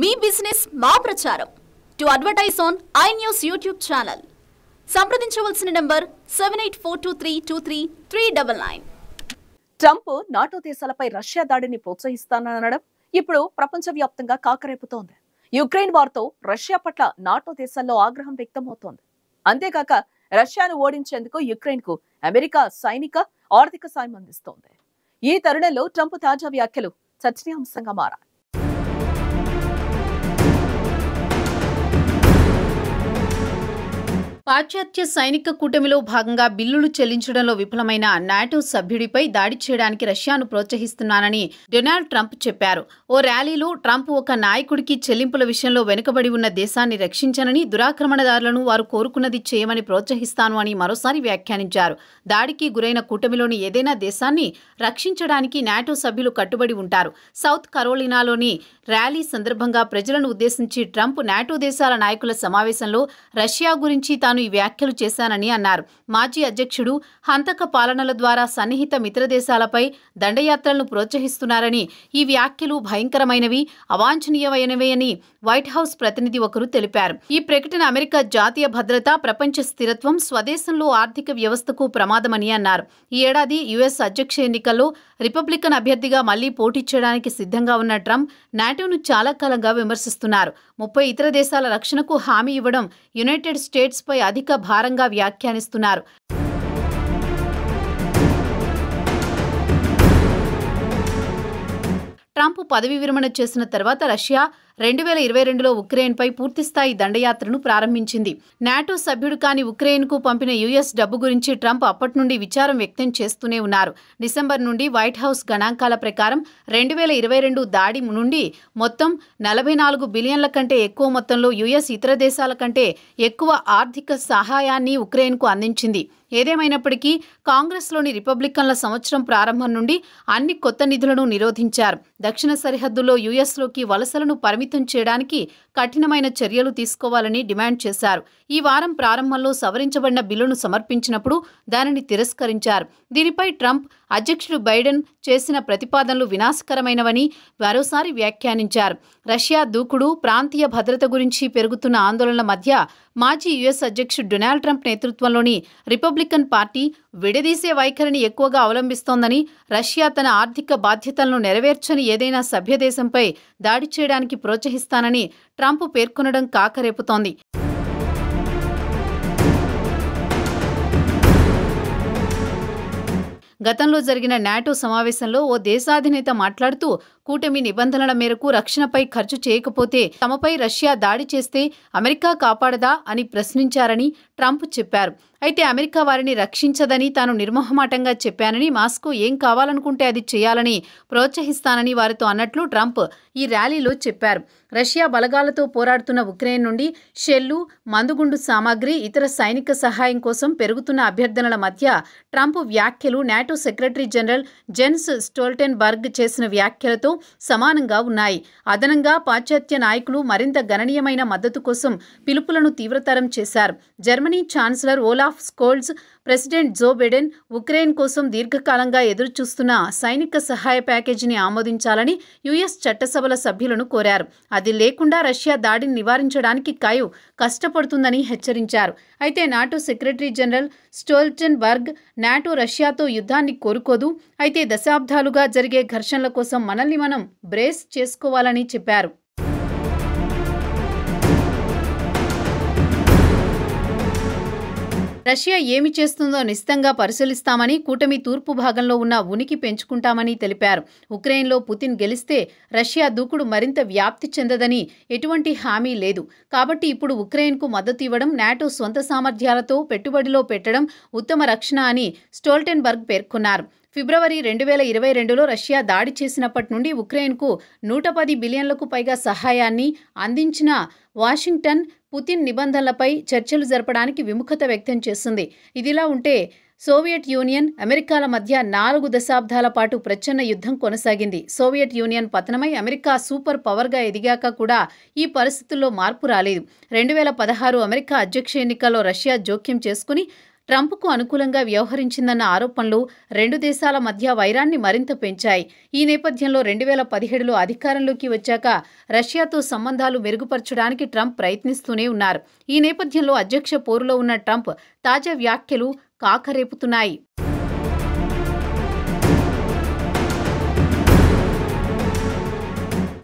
మీ business మా ప్రచారం to advertise on I news YouTube channel సంప్రదించవలసిన number seven eight four two three two three three double nine Trump NATO దేశాలపై Russia దాడిని ప్రోత్సహిస్తానడం ఇప్పుడు ప్రపంచవ్యాప్తంగా కాకరేపుతోంది యుక్రెయిన్ వార్తో రష్యా పట్ల నాటో దేశాల్లో ఆగ్రహం వ్యక్తమవుతోంది అంతేకాక రష్యాను ఓడించేందుకు యుక్రెయిన్ కు అమెరికా సైనిక ఆర్థిక సాయం అందిస్తోంది ఈ తరుణంలో ట్రంప్ తాజా వ్యాఖ్యలు చర్చనీయాంశంగా మారాయి పాశ్చాత్య సైనిక కూటమిలో భాగంగా బిల్లులు చెల్లించడంలో విఫలమైన నాటో సభ్యుడిపై దాడి చేయడానికి రష్యాను ప్రోత్సహిస్తున్నానని డొనాల్డ్ ట్రంప్ చెప్పారు ఓ ర్యాలీలో ట్రంప్ ఒక నాయకుడికి చెల్లింపుల విషయంలో వెనుకబడి ఉన్న దేశాన్ని రక్షించనని దురాక్రమణదారులను వారు కోరుకున్నది చేయమని ప్రోత్సహిస్తాను అని మరోసారి వ్యాఖ్యానించారు దాడికి గురైన కూటమిలోని ఏదైనా దేశాన్ని రక్షించడానికి నాటో సభ్యులు కట్టుబడి ఉంటారు సౌత్ కరోలినాలోని ర్యాలీ సందర్భంగా ప్రజలను ఉద్దేశించి ట్రంప్ నాటో దేశాల నాయకుల సమావేశంలో రష్యా గురించి తాను తాను ఈ వ్యాఖ్యలు చేశానని అన్నారు మాజీ అధ్యక్షుడు హంతక పాలనల ద్వారా సన్నిహిత మిత్రదేశాలపై దండయాత్రలను ప్రోత్సహిస్తున్నారని ఈ వ్యాఖ్యలు భయంకరమైనవి అవాంఛనీయమైనవి అని వైట్ హౌస్ ప్రతినిధి ఒకరు తెలిపారు ఈ ప్రకటన అమెరికా జాతీయ భద్రత ప్రపంచ స్థిరత్వం స్వదేశంలో ఆర్థిక వ్యవస్థకు ప్రమాదమని అన్నారు ఈ ఏడాది యుఎస్ అధ్యక్ష ఎన్నికల్లో రిపబ్లికన్ అభ్యర్థిగా మళ్లీ పోటీ చేయడానికి సిద్ధంగా ఉన్న ట్రంప్ నాటోను చాలా కాలంగా విమర్శిస్తున్నారు ముప్పై ఇతర దేశాల రక్షణకు హామీ ఇవ్వడం యునైటెడ్ స్టేట్స్ పై అధిక భారంగా వ్యాఖ్యానిస్తున్నారు ట్రంప్ పదవి విరమణ చేసిన తర్వాత రష్యా రెండు వేల ఇరవై రెండులో ఉక్రెయిన్పై పూర్తిస్థాయి దండయాత్రను ప్రారంభించింది నాటో సభ్యుడు కాని ఉక్రెయిన్కు పంపిన యుఎస్ డబ్బు గురించి ట్రంప్ అప్పటి నుండి విచారం వ్యక్తం చేస్తూనే ఉన్నారు డిసెంబర్ నుండి వైట్ హౌస్ గణాంకాల ప్రకారం రెండు వేల ఇరవై రెండు దాడి నుండి మొత్తం నలభై నాలుగు బిలియన్ల కంటే ఎక్కువ మొత్తంలో యుఎస్ ఇతర దేశాల కంటే ఎక్కువ ఆర్థిక సహాయాన్ని ఉక్రెయిన్కు అందించింది ఏదేమైనప్పటికీ కాంగ్రెస్లోని రిపబ్లికన్ల సంవత్సరం ప్రారంభం నుండి అన్ని కొత్త నిధులను నిరోధించారు దక్షిణ సరిహద్దులో యుఎస్లోకి వలసలను పరిమితం పరిమితం చేయడానికి కఠినమైన చర్యలు తీసుకోవాలని డిమాండ్ చేశారు ఈ వారం ప్రారంభంలో సవరించబడిన బిల్లును సమర్పించినప్పుడు దానిని తిరస్కరించారు దీనిపై ట్రంప్ అధ్యక్షుడు బైడెన్ చేసిన ప్రతిపాదనలు వినాశకరమైనవని మరోసారి వ్యాఖ్యానించారు రష్యా దూకుడు ప్రాంతీయ భద్రత గురించి పెరుగుతున్న ఆందోళనల మధ్య మాజీ యుఎస్ అధ్యక్షుడు డొనాల్డ్ ట్రంప్ నేతృత్వంలోని రిపబ్లికన్ పార్టీ విడదీసే వైఖరిని ఎక్కువగా అవలంబిస్తోందని రష్యా తన ఆర్థిక బాధ్యతలను నెరవేర్చని ఏదైనా సభ్యదేశంపై దాడి చేయడానికి ప్రోత్సహిస్తానని ట్రంప్ పేర్కొనడం కాకరేపుతోంది గతంలో జరిగిన నాటో సమావేశంలో ఓ దేశాధినేత మాట్లాడుతూ కూటమి నిబంధనల మేరకు రక్షణపై ఖర్చు చేయకపోతే తమపై రష్యా దాడి చేస్తే అమెరికా కాపాడదా అని ప్రశ్నించారని ట్రంప్ చెప్పారు అయితే అమెరికా వారిని రక్షించదని తాను నిర్మోహమాటంగా చెప్పానని మాస్కో ఏం కావాలనుకుంటే అది చేయాలని ప్రోత్సహిస్తానని వారితో అన్నట్లు ట్రంప్ ఈ ర్యాలీలో చెప్పారు రష్యా బలగాలతో పోరాడుతున్న ఉక్రెయిన్ నుండి షెల్లు మందుగుండు సామాగ్రి ఇతర సైనిక సహాయం కోసం పెరుగుతున్న అభ్యర్థనల మధ్య ట్రంప్ వ్యాఖ్యలు NATO secretary general Jens Stoltenberg చేసిన వ్యాఖ్యలతో సమానంగా ఉన్నాయి అదనంగా పాశ్చాత్య నాయకులు మరింత గణనీయమైన మద్దతు కోసం పిలుపులను తీవ్రతరం చేశారు Germany chancellor Olaf Scholz president Joe Biden Ukraine కోసం దీర్ఘకాలంగా ఎదురుచూస్తున్న సైనిక సహాయ ప్యాకేజీని ఆమోదించాలని యుఎస్ చట్టసభల సభ్యులను కోరారు అది లేకుండా రష్యా దాడిని నివారించడానికి కయు కష్టపడుతుందని హెచ్చరించారు అయితే నాటో సెక్రటరీ జనరల్ బర్గ్ నాటో రష్యాతో యుద్ధాన్ని కోరుకోదు అయితే దశాబ్దాలుగా జరిగే ఘర్షణల కోసం మనల్ని మనం బ్రేస్ చేసుకోవాలని చెప్పారు రష్యా ఏమి చేస్తుందో నిశ్చితంగా పరిశీలిస్తామని కూటమి తూర్పు భాగంలో ఉన్న ఉనికి పెంచుకుంటామని తెలిపారు ఉక్రెయిన్లో పుతిన్ గెలిస్తే రష్యా దూకుడు మరింత వ్యాప్తి చెందదని ఎటువంటి హామీ లేదు కాబట్టి ఇప్పుడు ఉక్రెయిన్కు మద్దతు ఇవ్వడం నాటో సొంత సామర్థ్యాలతో పెట్టుబడిలో పెట్టడం ఉత్తమ రక్షణ అని స్టోల్టెన్బర్గ్ పేర్కొన్నారు ఫిబ్రవరి రెండు వేల ఇరవై రెండులో రష్యా దాడి చేసినప్పటి నుండి ఉక్రెయిన్కు నూట పది బిలియన్లకు పైగా సహాయాన్ని అందించిన వాషింగ్టన్ పుతిన్ నిబంధనలపై చర్చలు జరపడానికి విముఖత వ్యక్తం చేస్తుంది ఇదిలా ఉంటే సోవియట్ యూనియన్ అమెరికాల మధ్య నాలుగు దశాబ్దాల పాటు ప్రచ్ఛన్న యుద్ధం కొనసాగింది సోవియట్ యూనియన్ పతనమై అమెరికా సూపర్ పవర్గా ఎదిగాక కూడా ఈ పరిస్థితుల్లో మార్పు రాలేదు రెండు వేల పదహారు అమెరికా అధ్యక్ష ఎన్నికల్లో రష్యా జోక్యం చేసుకుని ట్రంప్కు అనుకూలంగా వ్యవహరించిందన్న ఆరోపణలు రెండు దేశాల మధ్య వైరాన్ని మరింత పెంచాయి ఈ నేపథ్యంలో రెండు వేల పదిహేడులో అధికారంలోకి వచ్చాక రష్యాతో సంబంధాలు మెరుగుపరచడానికి ట్రంప్ ప్రయత్నిస్తూనే ఉన్నారు ఈ నేపథ్యంలో అధ్యక్ష పోరులో ఉన్న ట్రంప్ తాజా వ్యాఖ్యలు కాకరేపుతున్నాయి